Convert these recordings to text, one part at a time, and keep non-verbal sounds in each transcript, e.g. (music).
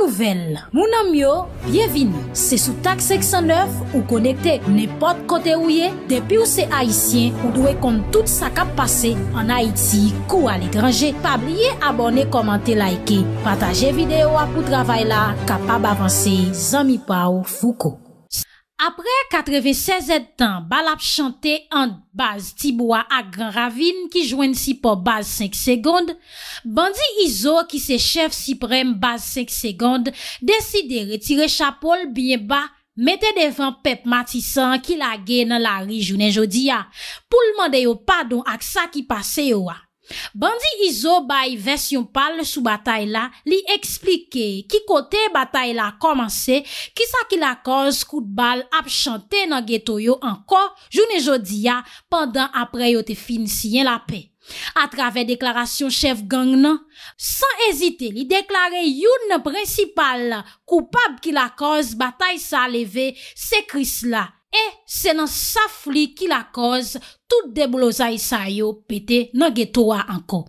Nouvel, mounan myo, byevini, se sou tak 609 ou konekte nepot kote ouye, depi ou se haisyen ou dwe kon tout sa kap pase an Haiti kou al ekranje, pa blye abone komante laike, pataje videyo apou travay la, kapab avanse, zami pa ou fuko. Apre 96 etan, bal ap chante ant baz tibwa ak gran ravine ki jwen si po baz 5 segonde, bandi Izo ki se chef siprem baz 5 segonde deside retire chapol byen ba mette devan pep matisan ki la gen nan la ri jounen jodia pou l mande yo padon ak sa ki pase yo wa. Bandi Izo baye versyon pal sou batay la li eksplike ki kote batay la komanse kisa ki la koz kout bal ap chante nan getoyo anko jounen jodia pandan apre yo te finisyen la pe. A travè deklarasyon chef gang nan, san ezite li deklare younen prensipal koupab ki la koz batay sa aleve se kris la e se nan safli ki la koz koutbal. Sout deboloza isa yo, pete, nan ge towa anko.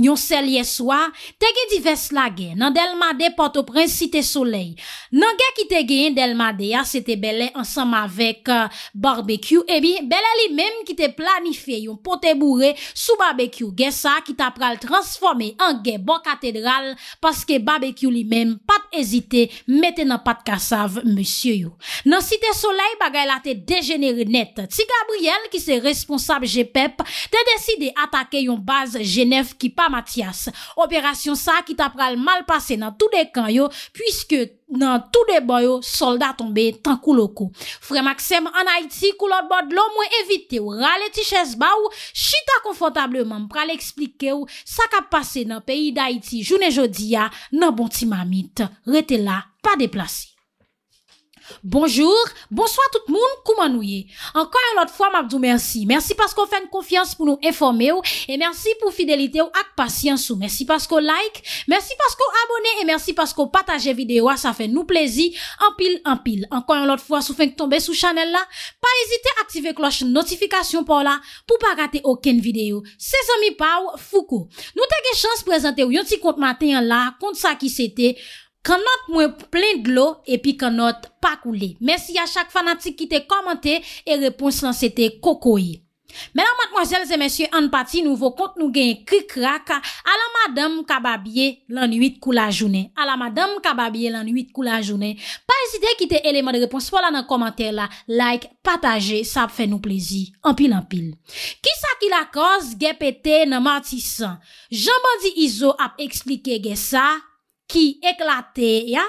Yon sel yeswa, tege di vesla ge, nan delmade patopren site soley. Nan ge ki tege yon delmade ya, se te bele ansam avek euh, barbekyou, ebi bele li menm ki te planife yon pote moure sou barbekyou. Ge sa ki ta pral transforme an ge bon katedral, paske barbekyou li menm pat ezite mette nan pat kasav monsye yo. Nan site soley bagay la te degenere net. Ti Gabriel ki se responsa. apje pep, de deside atake yon baz Genève ki pa Matias. Operasyon sa ki tap pral mal pase nan tou de kan yo, pwiske nan tou de boyo soldat tombe tankou loko. Fre Maxim an Haiti koulot bod lomwe evite ou rale tiches ba ou, chita konfotableman pral explike ou sa kap pase nan peyi d'Haiti jounen jodi ya nan bonti mamit. Rete la, pa deplasi. Bonjour, bonsoir tout moun, kouman nou ye? Enkoy an lot fwa, mabdou mersi. Mersi paskou fèn konfians pou nou informe ou, e mersi pou fidelite ou ak pasyans ou. Mersi paskou like, mersi paskou abone, e mersi paskou pataje videyo a, sa fè nou plezi, anpil, anpil. Enkoy an lot fwa, sou fèn k tombe sou chanel la, pa ezite aktive kloche notifikasyon pou la, pou pa gate oken videyo. Se zami pa ou, foukou. Nou tege chans prezante ou yon ti kont maten la, kont sa ki sete, Kanot mwen plen d'lo epi kanot pa kou li. Mersi ya chak fanatik ki te komante e repons lan sete koko ye. Mèlan matmojelze mèsyen an pati nouvo kont nou genye kri kra ka. Ala madame kababye lan 8 kou la jounen. Ala madame kababye lan 8 kou la jounen. Pa esite ki te eleman de repons pou lan nan komante la. Like, pataje, sa ap fè nou plezi. Anpil anpil. Kisa ki la koz ge pete nan mati san? Janbandi Izo ap ekslike ge sa... ki eklate ya,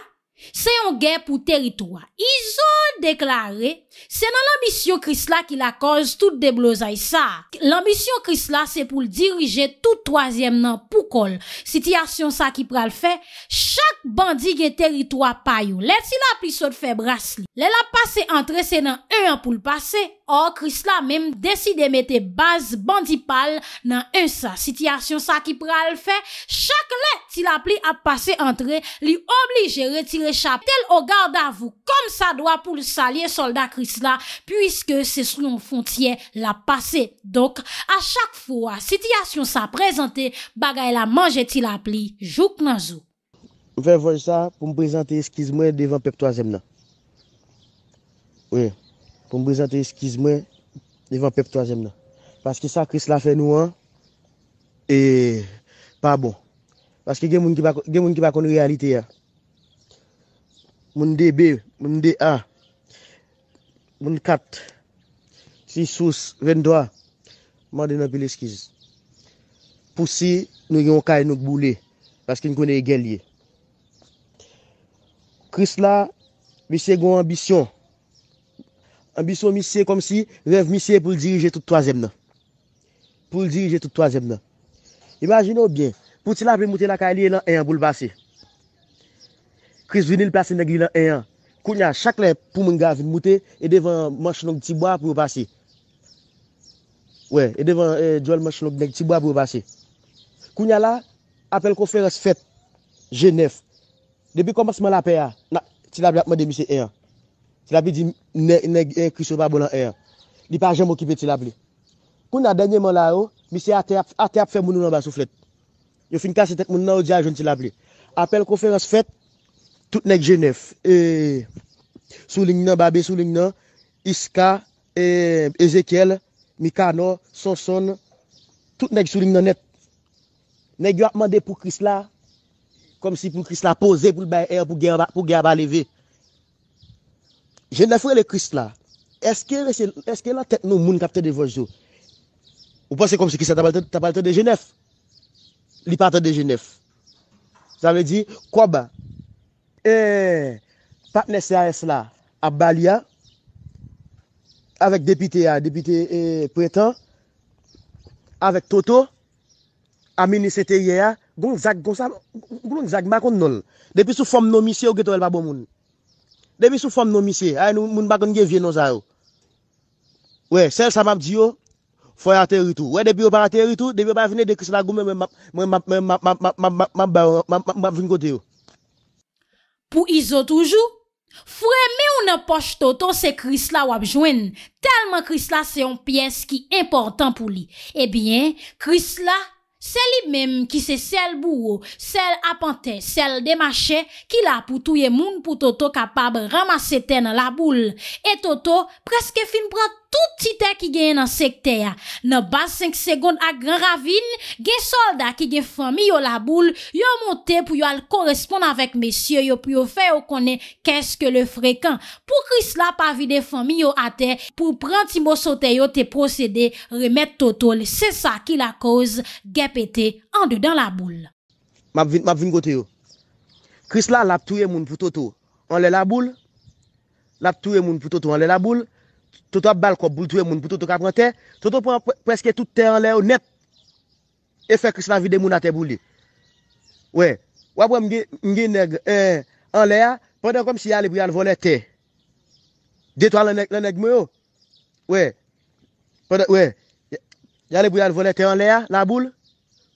se yon gen pou teritwa. I zon deklare, se nan l'ambisyon kris la ki la koz tout deblozay sa. L'ambisyon kris la se pou l'dirije tout toazyem nan pou kol. Siti asyon sa ki pral fe, chak bandi gen teritwa payou. Let si la api sot fe bras li. Le la pase antre se nan e an pou l'pase. Or, Krisla menm deside mette baz bandipal nan un sa. Sityasyon sa ki pral fe, chak le ti la pli ap pase entre li oblige retire chap tel o gardavou kon sa doa pou salye solda Krisla, pwiske se sou yon fontye la pase. Dok, a chak fwa, sityasyon sa prezante, bagay la manje ti la pli, jouk nan zo. Mwen fwen fwen sa pou m prezante eskiz mwen devan pep toazem nan. Ouye. pou m brezante eskiz mwen, devan pep troazem nan. Paske sa, kris la fe nou an, e, pa bon. Paske gen moun ki bako nou realite ya. Moun de B, moun de A, moun de 4, 6 sous, 20 doa, moun de nan pe l'eskiz. Poussi, nou yon ka yon kboule, paske nou konen e gen liye. Kris la, mi se goun ambisyon, Ambisyon misye kom si, rev misye pou dirije tout toazem nan. Pou dirije tout toazem nan. Imajino ou bien, pou ti la vre mouti la ka e li, lan eyan pou l vasi. Kris vini l plase negli lan eyan. Kounya, chakle pou moun ga vre mouti, e devan manche nong tibwa pou l vasi. We, e devan djol e, manche nong negli, tibwa pou l vasi. Kounya la, apel konferans fet, jenef. Depi komasman la pe a, ti la vre apman de misye eyan. Ti la pi di, nèk, nèk, nèk, kriso pa bonan er. Di pa jenm okipe ti la pli. Kou nan denye man la yo, mi se ate ap, ate ap fè mounou nan ba souflet. Yo fin kase tet moun nan ou di a jenm ti la pli. Ape l konferans fèt, tout nèk jenef. E, eh, souling nan babè, souling nan, iska, e, ezekiel, mikano, sonson, tout nèk souling nan net. Nèk yo ap mande pou kris la, kom si pou kris la pose pou l bay er, pou gerba levey. Genèfou e le kris la, eske la tek nou moun kapte de vojou? Ou pas se kom se kris la tapalte de Genèf? Li patte de Genèf? Zame di, kwa ba? E, eh, patne C.A.S. la, a balia, avèk depite ya, depite eh, prétan, avèk toto, a mini sete ye ya, goun zag, goun zag, goun zag makon non. Depi sou fòm nomisye ou getovel pa bon moun. Pou izo toujou, fwè mè ou nan poch toto se Kris la wap jwen, telman Kris la se yon piyes ki important pou li. Ebyen, Kris la... Se li mem ki se sel bou, sel apante, sel demache, ki la pou touye moun pou Toto kapab ramase ten la boule. E Toto preske fin prate. tout ti te ki genye nan sekte ya. Nan bas 5 segonde ak gran ravine, gen solda ki gen fami yo la boule, yo monte pou yo al koresponde avèk mesye, yo pou yo fè yo kone kèske le frekant. Pou kris la pavide fami yo ate, pou pranti mò sote yo te prosede remèt toto, lè se sa ki la koz, gen pète andou dan la boule. Mab vin kote yo, kris la lap touye moun pou toto, an lè la boule, lap touye moun pou toto, an lè la boule, Toto bal kop boul twe moun pou toto kapante, toto pweske tout te anlea ou net, e fek kis la vide moun ate boul li. Ouè, wap wè mge neg eh, anlea, pwede kom si yale pou yale volete, detwa lè neg mè ou, ouè, pwede, ouè, yale pou yale volete anlea la boul,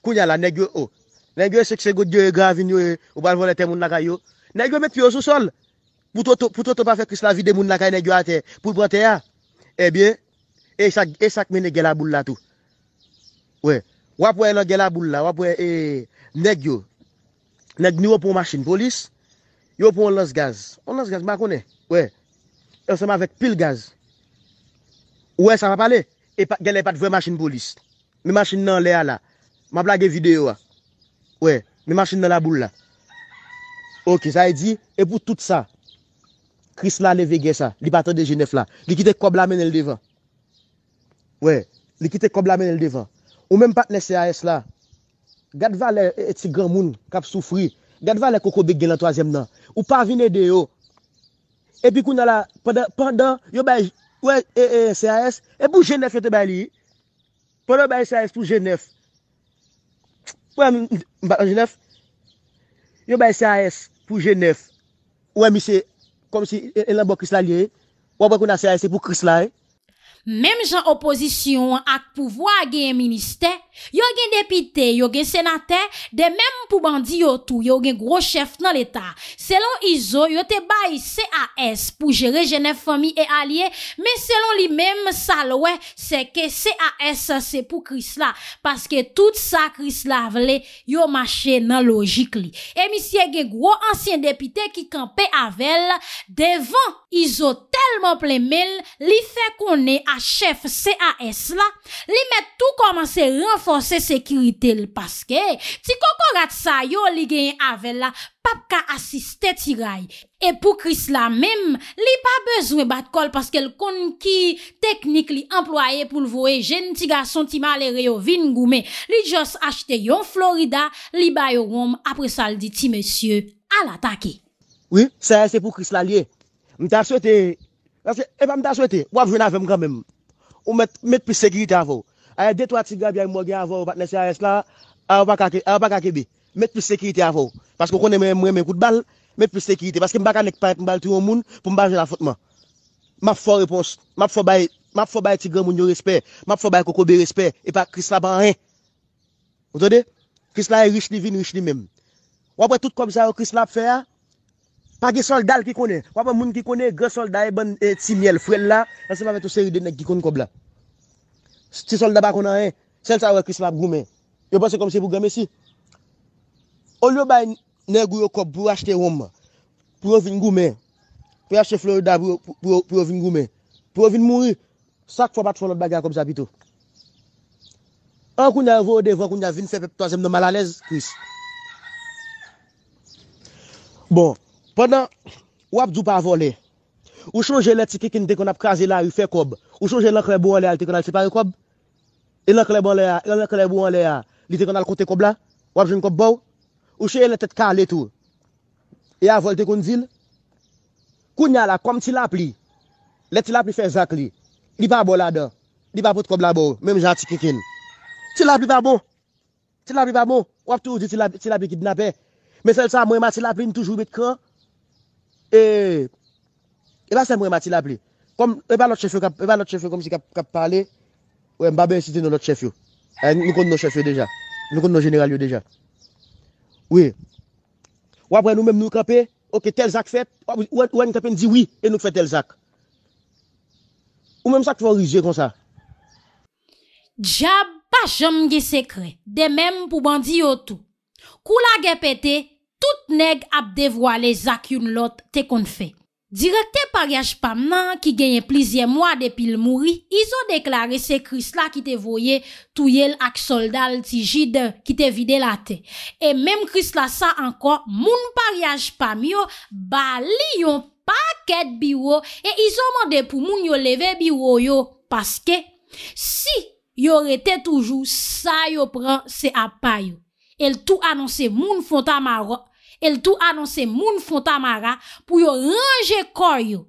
kou nye la neg yo ou. Oh. Neg yo se kse go diyo e gravinyo e eh, ou bal volete moun la kayo, neg yo met yo sou sol. Poutou tou pa fek kis la vide moun eh la kaye negyo a te? Pou pote ya? Ebyen, E sakme negye la boula tou. We, Wapwe negye la boula, Wapwe negyo, Negyo ni wopon masin polis, Yo wopon onlons gaz. Onlons gaz, makone? We, E osama vek pil gaz. We, sa ma pale? E gale pat vwe masin polis. Mi masin nan le a la. Ma blage vide yo a. We, Mi masin nan la boula. Ok, sa e di, E pou tout sa, Kris la le vege sa. Li paten de Genève la. Li kite kob la men el devan. Wey. Li kite kob la men el devan. Ou men paten de C.A.S. la. Gadva le eti gran moun. Kap soufri. Gadva le koko begge la toazem nan. Ou parvine de yo. Epi kou nala. Pendan. Yo bay. Wey. C.A.S. E pou Genève ete bay li. Pendan bay C.A.S. pou Genève. Wey. Mbaten Genève. Yo bay C.A.S. Pou Genève. Wey. Misey. kom si el e, e, anbo kris la liye, wap wakou na siya ese pou kris la e, Mem jan opozisyon ak pouvoa gen ministè, yo gen depite, yo gen senate, de mem pou bandi yo tou, yo gen gro chef nan l'Etat. Selon Izo, yo te bayi CAS pou jere jenef fami e alie, men selon li mem salwe, se ke CAS se pou Kris la, paske tout sa Kris la vle, yo mache nan logik li. Emi si gen gro ansyen depite ki kampe avel, devan Izo telman plemel, li fe konen akpon, chef CAS la, li met tou komanse renfonse sekirite l paske. Ti koko rat sa yo li gen avel la pap ka asiste ti ray. E pou Chris la mem, li pa bezwe bat kol paske l kon ki teknik li employe pou l voe jen ti ga son ti male reyo vin goume. Li jos achete yon Florida, li bayo rom apres sal di ti mesye al atake. Oui, ça c'est pour Chris la li. Mi ta sou ete E pa mta sou ete, wap jen avèm kwa mèm. Ou met, met pi sekirite avò. Aye det wak Tigre biyè mwò gen avò, wap nè si a res la, a wap akakibi. Met pi sekirite avò. Paske konè mwen mwen mwen kout bal, met pi sekirite. Paske mbak anèk pèk mbal ti yon moun, pou mba jen avòtman. Map fò repons. Map fò bay, map fò bay Tigre moun yon respè. Map fò bay koko be respè. E pa kris la ban rè. Ote de? Kris la yè rich li vin, rich li mèm. Wap wè tout komisaryo kris Pa ki soldal ki kone. Wapa moun ki kone, ge solda e bon e ti miel. Frel la, anseman ve to seri dene ki kone kob la. Ti solda ba konan e, sel sa we kris mab gome. Yo pa se kom se pou gome si. Olo bay ne goro kob pou achete rom, pou yo vin gome. Pou yo achete florida, pou yo vin gome. Pou yo vin mouri. Sak fwa bat fwa lot baga kom sa bito. An konja vode, vok konja vin, fepe to zem nan malalèz kris. Bon, Pendan wap dup avole, ou chonje lè ti kikin te kon ap kaze la yu fe kob, ou chonje lè krebo an lè al te kon al separe kob, e lè krebo an lè a, e lè krebo an lè a, li te kon al kote kob la, wap jouni kob bou, ou chenye lè tet ka lè tou, e avol te kon zil, kou nyal la kom ti lap li, lè ti lap li fe zak li, li pa bol la do, li pa pot kob la bou, mèm jan ti kikin. Ti lap li pa bon, ti lap li pa bon, wap tou di ti lap li ki dnape, mè sel sa mwen ma ti lap li n toujou bit kwa, E, e va se mwen mati la pli. Kom, e ba not chefe, e ba not chefe kom si kap pale, we mbabe ensite nou not chefe yo. E, nou kon nou chefe deja. Nou kon nou general yo deja. Oui. Ou apre nou men nou kapen, ou ke tel zak fet, ou an nou kapen di oui, e nou kfe tel zak. Ou men sak pou an rize kon sa. Dja, pa jom ge sekre, de men pou bandi yo tou. Kou la ge pete, e, Tout neg ap devwa le zak yon lot te konfe. Direkte paryaj pam nan ki genye plizye mwa depil mouri, izo deklari se kris la ki te voye, touyel ak soldal si jide ki te vide la te. E menm kris la sa anko, moun paryaj pam yo, bali yon paket biwo, e izo mwande pou moun yo leve biwo yo, paske, si yo rete toujou, sa yo pran se ap payo. El tou anonse moun fonta maro, El tou anonse moun fon tamara pou yo ranje kor yo,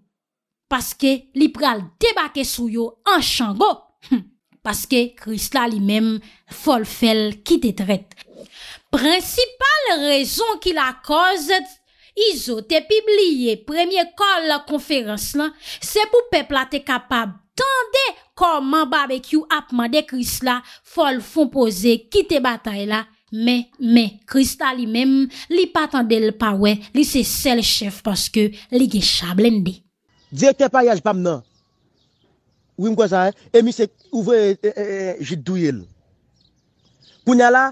paske li pral debake sou yo an chango, hm. paske kris la li men fol fel ki te tret. Prinsipal rezon ki la koz, izote pibliye premye kol la konferans la, se pou pepla te kapab tande koman barbekyou apman de kris la, fol fon pose ki te batay la, Mè, mè, Krista li mèm li patande l pa wè, li se sel chef paske li ge chablen de. Dje te payaj pam nan, wim kwa zaye, e mi se ouve e, e, e, jidouye l. Pou nya la,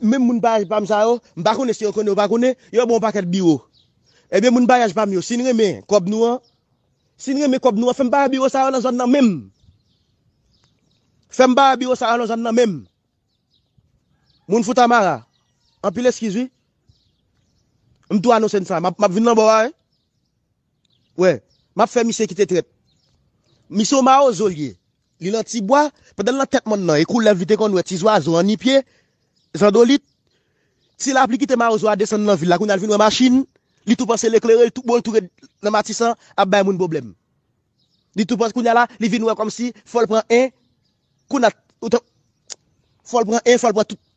mèm moun payaj pam zaye, mbakone se yon kone, mbakone, yon bon paket biyo. Ebe moun payaj pam yo, sin reme, kob nou an, sin reme kob nou an, fèm payaj biyo zaye lan zan nan mèm. Fèm payaj biyo zaye lan zan nan mèm. Moun foute a mara, anpil eskizwi, mtou anonsen san, map vin nan bo a e? Eh? We, map fe misye ki te tret. Misyo ma ozol ye, li lan ti bo a, pe del lan tet man nan, e koule la vitè kon wè, ti zwa, zwa, ni pye, zwa do lit. Si la ap li ki te ma ozol a desen nan vil la, kou nan vin wè ma chine, li tou pan se le klerè, li tou bon tou re nan matisan, ap bay moun boblem. Li tou pan se kou nan la, li vin wè kom si, fol pran e, kou nan, fol pran e, fol pran tout.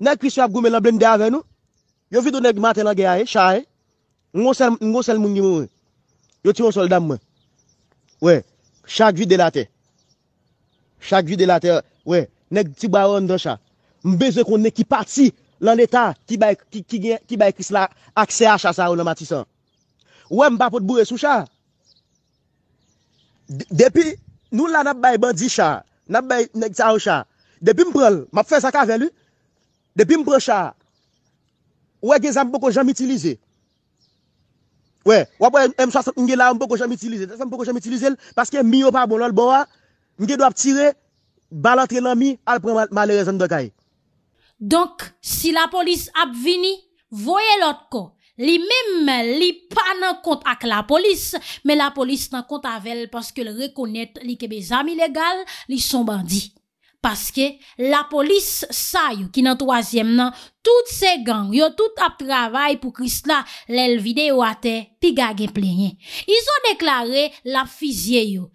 Nèk kris wap goumè lèm blèn de avè nou. Yo vidou nèk matè lèm gè aè, chà aè. Ngon sel moun gè mou. Eh. Yo eh. ti moun soldam mwen. Ouè, chak vi delate. Chak vi delate, ouè. Nèk tibwa yon dè chà. Mbeze kon nèk ki pati lèm lèta. Ki bay kris lèm akse a chà sa ou lèm ati san. Ouè mba pot bouè sou chà. Depi nou la nèk bay bandi chà. Nèk bay nèk ta ou chà. Depi mprel, map fè sak avè lè. Depi mprocha, wè gen zanm pou kon janm itilize. Wè, wè pou mswa sot nge la mpou kon janm itilize. Zanm pou kon janm itilize l, paske mi yo pa bonol bowa, nge do ap tire, balantre lan mi, alpren ma le rezon do kaye. Donk, si la polis ap vini, voye lot ko. Li mèm, li pa nan kont ak la polis, me la polis nan kont avèl paske l rekonèt li kebe zanm ilegal, li son bandi. Paske la polis sa yo ki nan 3e nan, tout se gang yo tout ap travay pou Kris la lel videyo ate pi gage plenye. Izo deklare la fizye yo,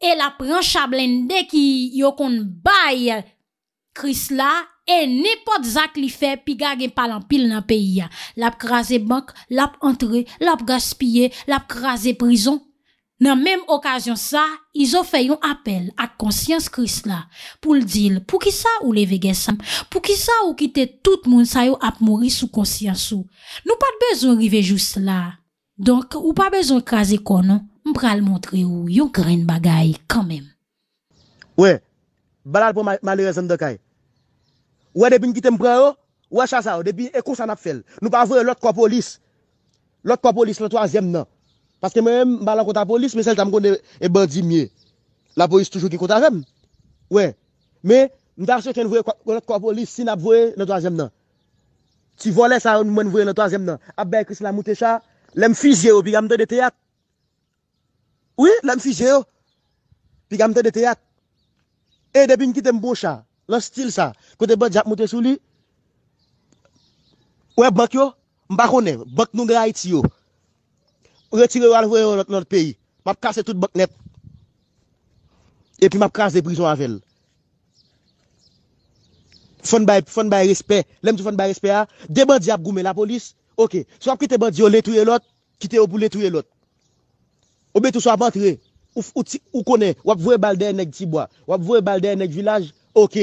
e la prancha blende ki yo kon baye Kris la, e nepot zak li fe pi gage palan pil nan peyi ya. La ap kraze bank, la ap entre, la ap gaspye, la ap kraze prizon, Nan menm okasyon sa, izon fe yon apel at konsyans kris la. Pou l'dil, pou ki sa ou leve gesam, pou ki sa ou kite tout moun sa yo ap mori sou konsyans sou. Nou pa dbezon rive jous la. Donk, ou pa dbezon kreze kon, mpral montre ou yon kren bagay kanmen. Ouè, balal pou mali rezon dekay. Ouè depi nkite mpral ou, ouè chasa ou, depi ekousan ap fel. Nou pa avouye lot kwa polis. Lot kwa polis le toazem nan. Paske mwen mbalan konta polis, mwen sel tam konen e bandi mye. La polis toujou ki konta rem. Mwen, mwen ta chen vwe kwa polis sin ap vwe nan toazem nan. Ti vole sa an mwen vwe nan toazem nan. Abè kris la mwote chan, lèm fizye yo, pi gamte de teyat. Oui, lèm fizye yo, pi gamte de teyat. E debi mkite mbo chan, lèm stil sa, kote bè djap mwote sou li, wè bak yo, mbakone, bak nou de a iti yo, Retire yo al vwe yo not peyi. Map kase tout bok net. E pi map kase de prison avel. Fon bay, fon bay respet. Lem di fon bay respet a. De ban di ap goume la polis. Ok. Swa ap kite ban di yo letouye lot. Kite yo pou letouye lot. Obe tou sa ap antre. Ou konen. Wap vwe baldey nek tibwa. Wap vwe baldey nek vilaj. Ok.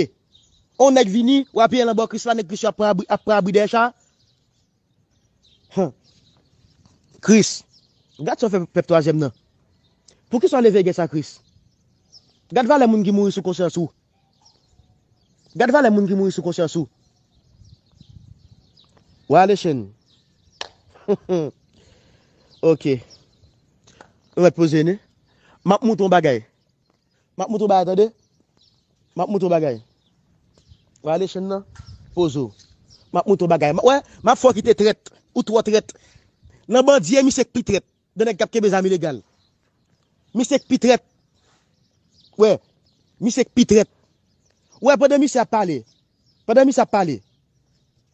On nek vini. Wap yel anbo kris la nek kris yo ap pra abri de chan. Kris. Kris. Gat so fe pep 3em nan. Pou ki son leve ge sa kris? Gat valen moun gi mou yisou konser sou? Gat valen moun gi mou yisou konser sou? Wale chen. (laughs) Ok. Wale pose nan. Map moutou bagay. Map moutou bagay. Map moutou bagay. Wale chen nan. Pose ou. Map moutou bagay. Mwè, map fok ite tret. Ou two tret. Nan ban diye mi sek pi tret. dans nèg cap kebez amis légal monsieur pitret ouais monsieur pitret ouais pendant monsieur a parlé pendant monsieur a parlé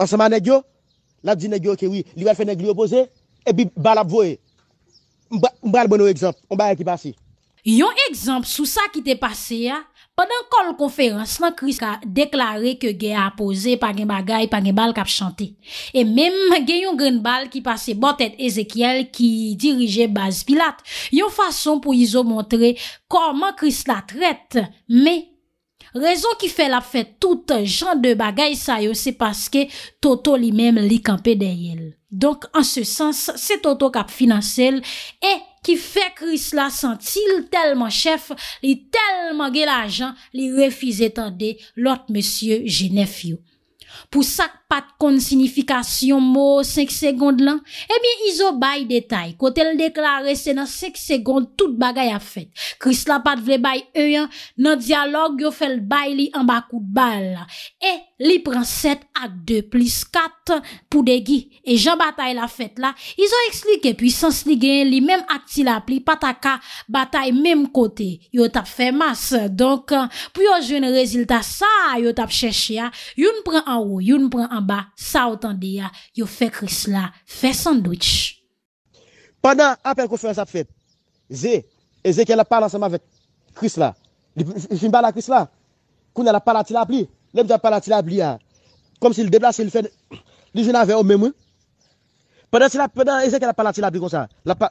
ensemble nèg yo l'a dit nèg que oui li va faire nèg li et puis bal a voyé on va bon exemple on va qui passé un exemple sous ça qui t'est passé hein? Pendan kon konferans nan Kris la deklare ke ge apose pange bagay, pange bal kap chante. E mem gen yon gren bal ki pase botet Ezekiel ki dirije Baz Pilat. Yon fason pou yon montre koman Kris la trete. Me, rezon ki fe la fe tout jan de bagay sa yo se paske Toto li mem li kampe de yel. Donk an se sens, se Toto kap finansel e... Ki fe Kris la sentil telman chef, li telman gelajan, li refize tande lot monsye jenefyo. pat kon sinifikasyon mo 5 segonde lan, e eh mi izo bay detay, kote l deklare se nan 5 segonde, tout bagay a fet Chris la pat vle bay e yan nan dialog, yo fel bay li an bakout bal la, e li pran 7 ak 2 plus 4 pou degi, e jan batay la fet la, izo eksli ke pwisans li gen li menm ak ti la, pli pataka batay menm kote, yo tap fe mas, donk, pou yo jwen rezilta sa, yo tap cheshi ya, yon pran an ou, yon pran an sa otan de ya yo fe Chris la fe sandwitch. Padan apel konfyon sa ap fet, ze, ezeke la pala sa ma vet Chris la, jimbala Chris la, kouna la pala tila ap li, lemja pala tila ap li ya, kom si l deblase l fè, li jen avè o memou. Padan ezeke la pala tila ap li kon sa,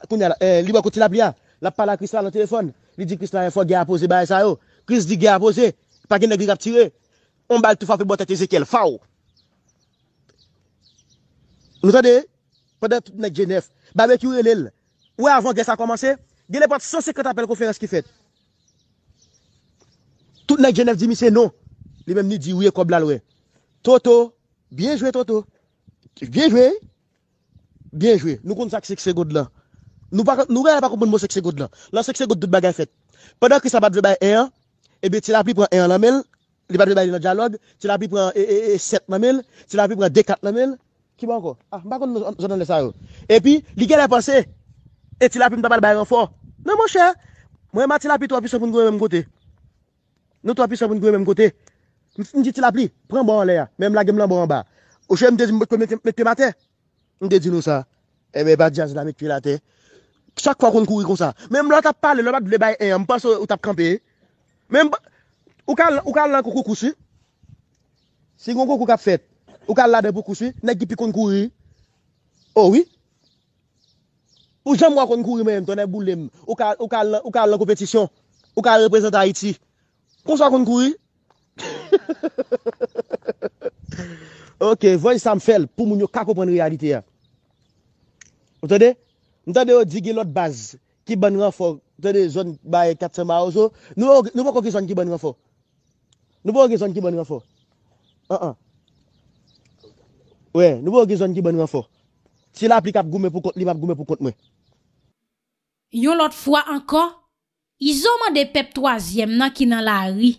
kouna li wakotila ap li ya, la pala Chris la lè telefon, li di Chris la yon fò gè apose ba e sa yo, Chris di gè apose, pagè nè gè gè ap tire, onbal tou fò apè botè te ezeke el fò ou, Nou tade, pwede tout nèk jenèf, ba mèk yowè lèl, wè avon gè sa komanse, gè lè pat son sekret apèl kou fè rè skifèt. Tout nèk jenèf di mi sè non, li mèm ni di wè kou blal wè. Toto, biè jouè Toto, biè jouè, biè jouè, nou koun sa ki se kse gòd lan. Nou wè a pa koun mò se kse gòd lan, lan se kse gòd dout bagay fèt. Pwede kri sa bat vè bay e an, e bè ti la pi pran e an la mèl, li bat vè bay li nan djalog, ti la pi pran e e e e set la mèl, ti la pi pran de kat la m Bon ah, e pi, li gen la pase E ti la pi mta mal bayran non, fo Nan mwen che, mwen ma ti la pi To api sopoun kwen mwen kote No to api sopoun kwen mwen kote Mwen di ti la pi, pren bon an le ya Mwen mla gem lan bon an ba Mwen te di nou sa E mwen ba di jan zilan mwen kwen la te Chak fwa kon kou yi kon sa Mwen mla tap pale, mwen mla kou le bay e Mwen mpa sopoun tap kampe Mwen mba, ou kal lan kou kou kousi Se yon kou kou kap fet Ou ka lade pou kousi? Nè kipi konkouri? Oh, ou wè? Ou jèm wè konkouri mè mè tonè boulèm? Ou ka lè kompetisyon? Ou ka reprezentant iti? Konso konkouri? (laughs) Ok, voy sam fèl pou moun yo kakopan realite ya. Ou tèdè? Ou tèdè ou digi lòt baz? Ki ban rafò? Ou tèdè zon baye kèpte ma ou zo? Nou wè konkison ki ban rafò? Nou wè konkison ki ban rafò? An an. Yon lot fwa ankon, izon mande pep troasyem nan ki nan la ri.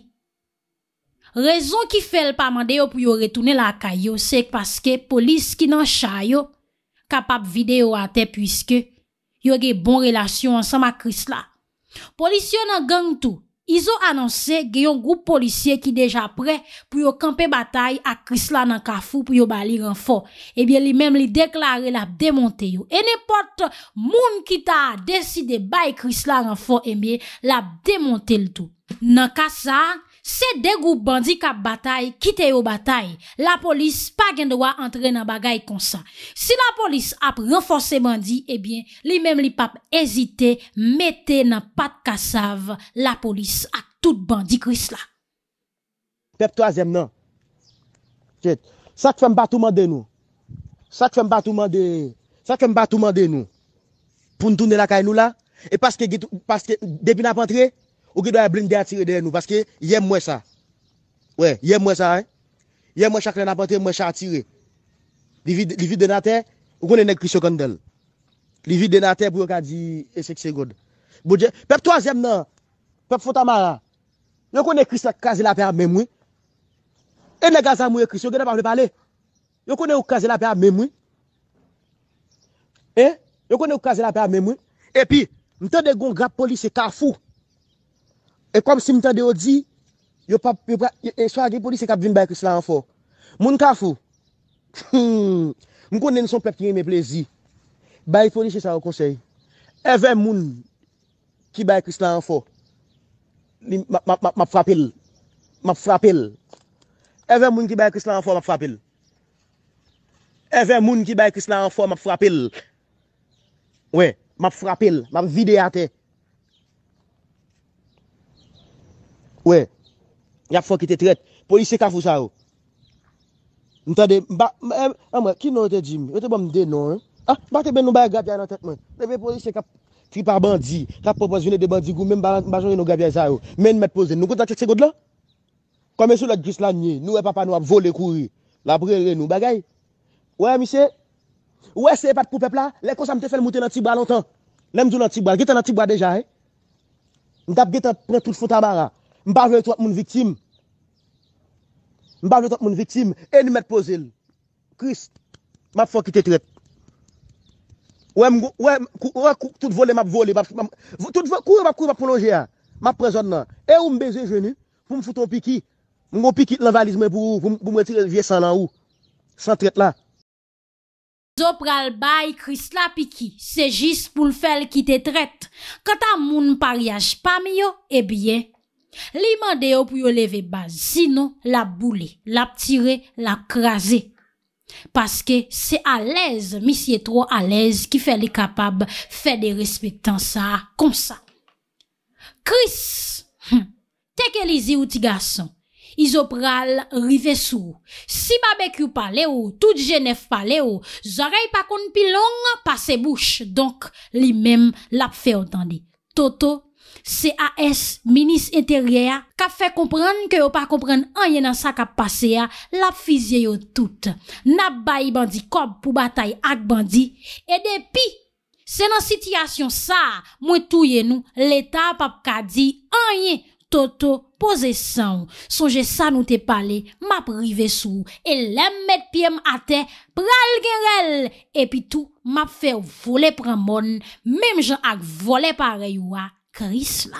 Rezon ki fel pa mande yo pou yo retoune la kayo, sek paske polis ki nan chayo, kapap vide yo ate, pwiske yo ge bon relasyon ansan ma kris la. Polis yo nan geng tou, Izo anonse geyon group policye ki deja pre pou yo kampe batay ak Kris la nan ka fou pou yo bali renfort. Ebyen li menm li deklare la demonte yo. E nepot moun ki ta deside bay Kris la renfort ebyen la demonte l to. Nan ka sa... Se degou bandi kap batay, kite yo batay, la polis pa gen dowa antre nan bagay konsan. Si la polis ap renforseman di, ebyen, li mem li pap ezite, mette nan pat kasav la polis ak tout bandi kris la. Pep 3e nan, sak fèm batouman de nou, sak fèm batouman de nou, sak fèm batouman de nou, pou ntoune la kay nou la, e paske depi nap antre, Ou ki doye blinde atire dene nou. Paske yem mwen sa. Yem mwen sa. Yem mwen chaklen apote, yem mwen chak atire. Li vid dena ten, ou konen ek krisyo kandel. Li vid dena ten, pou yo ka di esekse god. Boudje, pep toazem nan. Pep fotamara. Yon konen krisyo kaze la pe apememwe. E ne gazan mwen krisyo, genen pa mwen pale. Yon konen ou kaze la pe apememwe. E? Yon konen ou kaze la pe apememwe. E pi, mte de gon grap polis se kafou. E kom si mte de ou di, e swa ge pou di se kap vin bay kris la an fo. Moun ka fo. Hmm. Moun konen son pep kine me plezi. Bay pou di se sa wakonsey. E ven moun ki bay kris la an fo. Ma frapil. Ma frapil. E ven moun ki bay kris la an fo, ma frapil. E ven moun ki bay kris la an fo, ma frapil. We, ma frapil. Ma vide ate. Ouè, yap fò ki te tret, polisè kè fò sa yo. Mwen tade, mba, mwen, eh, ah, mwen, ki nou yote di mwen? Yote bon mde nou, hein? Ha, ah, mwen te ben nou baye gabya yon tèt mwen. Mwen mwen polisè kè tri par bandi, kè propons yon e de bandi goun, mwen mba jò yon yon gabya yon sa yo. Mwen mè t'pozen, nou kòt an tèt se kòt lan? Kòmè sou lòt gis lan nye, nou e papa nou ap vole kouri. La prerè nou bagay. Ouè, misè? Ouè, se e pat poupepla? Lè kò sa mte fèl moutè nan t Mbavre to ap moun vitim, mbavre to ap moun vitim, eni met pozil. Kris, map fò ki te tret. Ouè mgo, ouè, kou, ouè, kou, tout vole map vole, map, tout vole, kou, map, kou, map polonje a, map prezon nan. E ou mbeze jeni, pou mfouton piki, mgo piki la valizme pou, pou mwetire vye san lan ou, san tret la. Zop ral bay kris la piki, se jis pou l fel ki te tret. Kata moun paryaj pa miyo, e bie. Li mande yo pou yo leve baz, zinon la boule, la ptire, la kraze. Paske se alez, misye tro alez, ki fe li kapab fe de respektan sa, kon sa. Kris, hm, teke li zi ou ti gason, izopral rive sou. Si babek yo pale ou, tout jenef pale ou, zarey pa kon pilon, pase bouch. Donk, li mem la pfe otande. Toto, C.A.S, minis interye a, ka fe komprenn ke yo pa komprenn anye nan sa ka pase a, la fizye yo tout. Na bayi bandi kob pou batay ak bandi, e depi, se nan sityasyon sa, mwen touye nou, l'Etat pap ka di, anye, toto, pose san. Sonje sa nou te pale, map rive sou, e lem met piem ate, pral genrel, e pi tou, map fe vole pran moun, mem jan ak vole pare yo a. Karis la.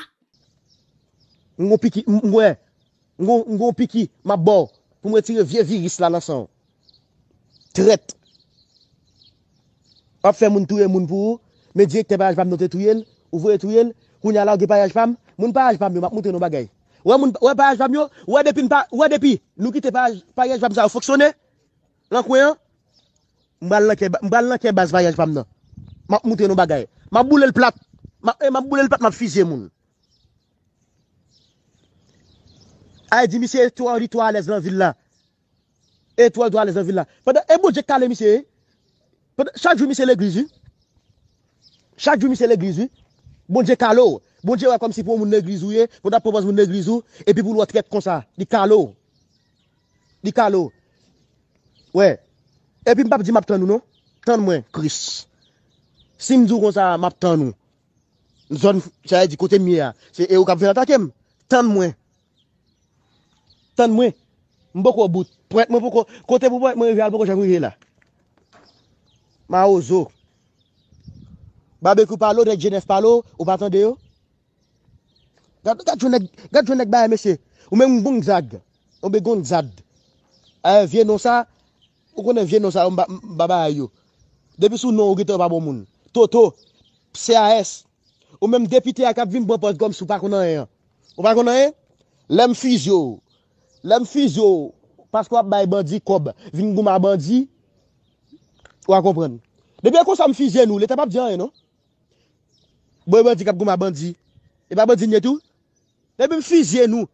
Ngo piki, mwen. Ngo piki, mabor. Pou mwen tire vie viris la nasan. Tret. Afen moun touye moun pou. Medye ki te payaj pam nou te touyen. Ou vwe touyen. Moun payaj pam, moun payaj pam nou mwak mouten nou bagay. Wè moun payaj pam yo. Wè depi, wè depi. Nou ki te payaj pam za ou foksonè. Lan kwen. Mba lakè bas payaj pam nou. Mwak mouten nou bagay. Mwaboule lplat. Ma eh, mboule lpap map fizye moun. Ay di misye, e tou anri tou alèz nan vil la. E eh, tou anri tou alèz nan vil la. E bonje kalè misye e. Chak jou misye lè glizu. Chak jou misye lè glizu. Bonje kalè ou. Oh. Bonje wè kom si pou moun lè glizu ye. Pou da pou moun lè glizu. E pi pou lò tkèt konsa. Di kalè ou. Oh. Di kalè oh. ou. We. E pi mpap di map tan nou nou. Tan mwen. Chris. Simdou konsa map tan nou. N zon chaye di kote miya. Se e ou kap vila ta kem? Tan mwen. Tan mwen. Mbok wabout. Pwenk mwen pou kote pou pwenk mwen vyal pou kwa chan kwen vila. Ma ou zo. Babek ou palo, dek jenef palo, ou patan deyo. Gat jonek baye mese. Ou men mbong zag. Ou mbe gong zad. Aye eh, vye non sa. Ou konen vye non sa, ou mba baye yo. Depi sou non ou gite ou babo moun. To to. Pse a es. Ou mèm depite akap vin bè post gòm sou pa konan yè. Ou pa konan yè? Lèm fiz yo. Lèm fiz yo. Pas kwa ap bè bandi kob. Vin gòm non? a bandi. Ou a kompren. Dè bè kon sa mè fizye nou. Lèta pa bè diyan yè nou. Bè bandi kap gòm a bandi. E bè bandi nyè tou. Dè bè mè fizye nou.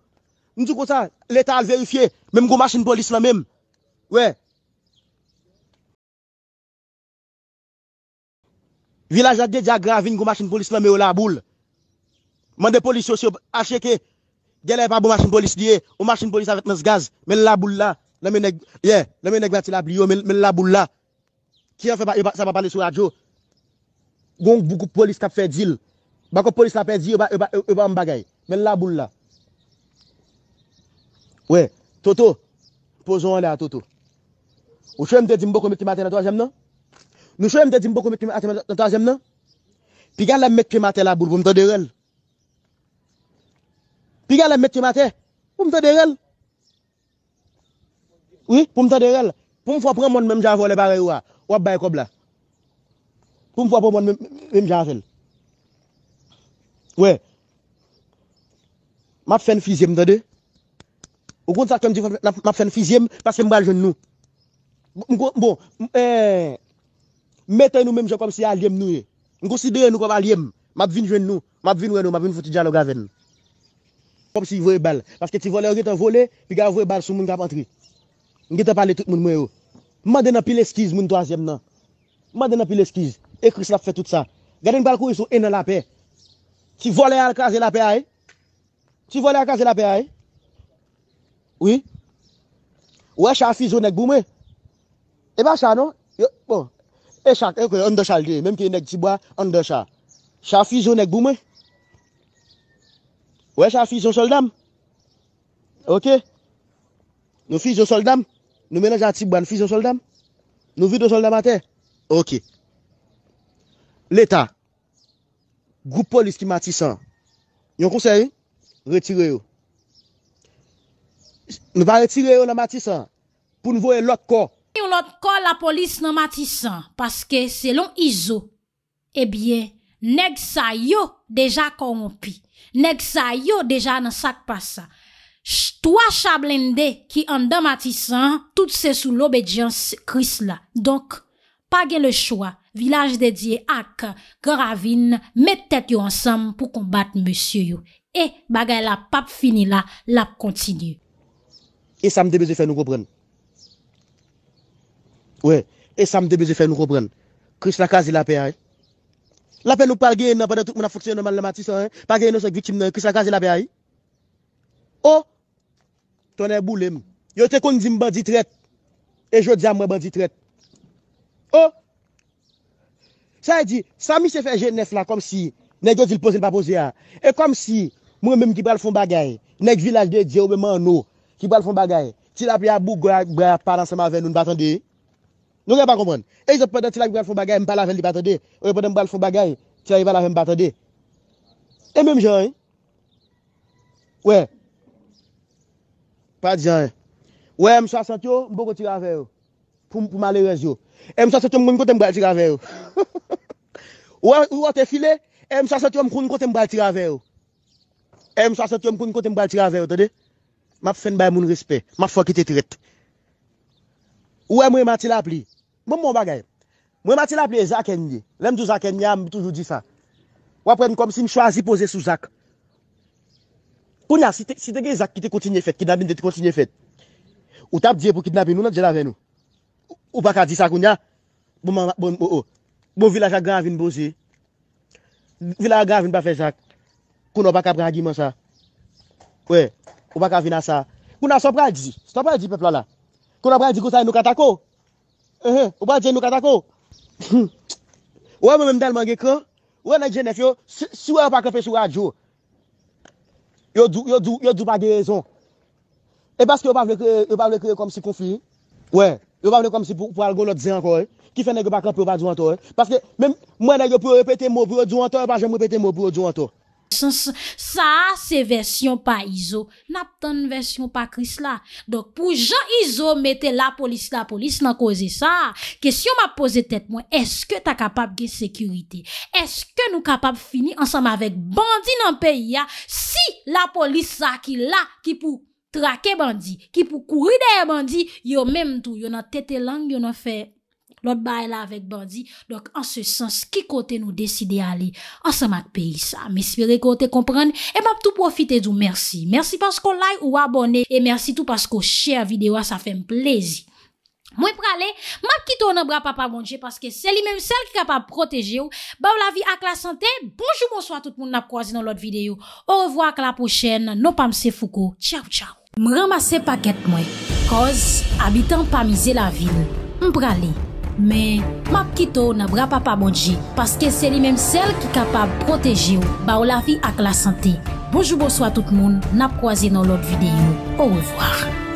Ndjou kon sa lèta al verifiye. Mèm gòm a chen polis la mèm. Wè. Vilajat bon, de di agra vin kou machin polis la me ou la boule. Man de polis sosyo a cheke. Dyele pa bou machin polis diye. Ou machin polis avet mons gaz. Men la boule la. Nè men neg bati la brio. Men la boule la. Ki an fe ba e bak sa papande sou radyo. Gonk boku polis kap fe dil. Bako polis la pe di, e bak m bagay. Men la boule la. We, Toto. Pozo an le a Toto. Ou chwe m te di m boko mè ti mater a to a jem nan? Nou choye mte di mpoko mette ki mate la boule pou mte derel. Pi gale mette ki mate, pou mte derel. Ouye, pou mte derel. Pou mwen fwa preman mwen mjen avole bare ouwa, wap baye kobla. Pou mwen fwa preman mwen mwen mjen avole. Ouye. Map fwen fizye mte de. Ou kon sa kem di map fwen fizye m, paske mba jenou. Mbo, mbo, eeeh. Metè nou mèm jò kom si a lièm nou ye. Ngo si deyè nou kom a lièm. Mabvin jwen nou. Mabvin wè nou. Mabvin foti djan nou gavè nou. Kom si yi vòe bel. Paske ti vòle ou gete vòle. Pi gare vòe bal sou moun kap antri. Ngete pale tout moun mouye ou. Mè den apil eskiz moun toazèm nan. Mè den apil eskiz. Ekris la fè tout sa. Gade yon bal kou yon sou ene la pe. Ti vòle al kaze la pe a ye. Ti vòle al kaze la pe a ye. Ouye. Ouye chan fizou nèk gou E chak, e kwe yon ndo chal de, mèm ki yon nek tibwa, ndo chal. Chal fizyon nek boumè? Ouè chal fizyon soldam? Ok? Nou fizyon soldam? Nou menajan tibwa nou fizyon soldam? Nou vidyon soldam a te? Ok. L'Etat, goup polis ki matisan, yon konsey, retire yo. Nou pa retire yo nan matisan, pou nou vwe lok ko, la polis nan matisan paske selon Izo ebyen, eh neg sa yo deja korompi neg sa yo deja nan sak pa sa chwa chablende ki an dan matisan tout se sou l'obedience kris la donk, page le chwa vilaj dedye ak gara vin, met tete yo ansam pou kombat monsye yo e bagay la pap fini la, la kontinu e sam debese fe nou go pren Ouè, e sa mde beze fè nou kou pren, kris la kazi non, non. oh! oh! la pe a yi. La pe nou par gen nan, pade tout mou nan foksyen nan man nan mati sa, par gen nan souk vitim nan, kris la kazi la pe a yi. Ou, tonè boulem, yo te kon di mba di tret, e jo di mba di tret. Ou, sa yi di, sa mi se fè gen nef la, kom si, nek yo di l'poze n'pa pose a, e kom si, mwen mèm ki pral fon bagay, nek vilaj de di, ou mwen mèm an nou, ki pral fon bagay, ti la pi a bou gwa, gwa, pa lan sa ma ven, nou n'ba Nou gen pa komwen. E jè pwede tila gwen fw bagay mpa lavel di patade. E jè pwede mbal fw bagay tila yi valave mbatade. E mwen jen. We. Pat jen. We mswa satyo mbo kote rave yo. Pou (laughs) ma lewez yo. E mswa satyo mwen kote mbal tira ve yo. Ou wote file. E mswa satyo mwen kote mbal tira ve yo. E mswa satyo mwen kote mbal tira ve yo. E mswa satyo mwen kote mbal tira ve yo. Ma fwen bay moun rispe. Ma fwa ki te trette. Ou e mwen mati la pli. Mwen mati la pli e Zak enye. Lem di Zak enye, am toujou di sa. Wapwen kom si mw chwazi pose sou Zak. Koun ya, si tege Zak ki te kontinye fet, kidnabin de te kontinye fet, ou tap diye pou kidnabin, ou nan diye la ven nou? Ou baka di sa koun ya? Bon village a gran vin boze. Village a gran vin pa fe Zak. Koun ou baka prangi man sa. Ou baka vin a sa. Koun a sopra di, sopra di pepla la. Kon apre di kou sa yon nou katako? Ou pa di yon nou katako? Hmm. Ou e mwen mden mange kran? Ou e nan genef yo? Si ou e bakan fesho adyo? Yo dupan de rezon? E baske ou pa vle kre konm si konflik? Ou e? Ou pa vle konm si pou algon lode zi anko e? Ki fene ge bakan pou vade anto e? Parce ke mwen nan yo pou repete mou brodou anto, ou pa jen mou repete mou brodou anto? Sons, sa se versyon pa Izo, nap ton versyon pa Chris la. Dok pou Jean Izo mette la polis, la polis nan koze sa. Kèsyon ma pose tèt mwen, eske ta kapab gen sekurite? Eske nou kapab fini ansam avèk bandi nan peyi ya? Si la polis sa ki la, ki pou trake bandi, ki pou kouri deye bandi, yo mèm tou, yo nan tète lang, yo nan fè... lot bae la avèk bandi, dok an se sens, ki kote nou deside a li, an se mak peyi sa, mispire kote komprende, e map tout profite doun, mersi, mersi paskou like ou abone, e mersi tout paskou share videwa, sa fèm plezi. Mwen prale, map kitoun an bra pa pa mounje, paske seli men, sel ki ka pa proteje ou, ba ou la vi ak la sante, bonjou monswa, tout moun nap kwazi nan lot videyo, ou revo ak la pochene, nou pamse fuko, tchaw tchaw. M ramase paket mwen, koz, abitan pa mize la Men, map kito na bra papa bodji, paske se li menm sel ki kapab proteji ou, ba ou la fi ak la sante. Bojou bojou a tout moun, nap kwa zi nan lot videyo. Ou ou zwa.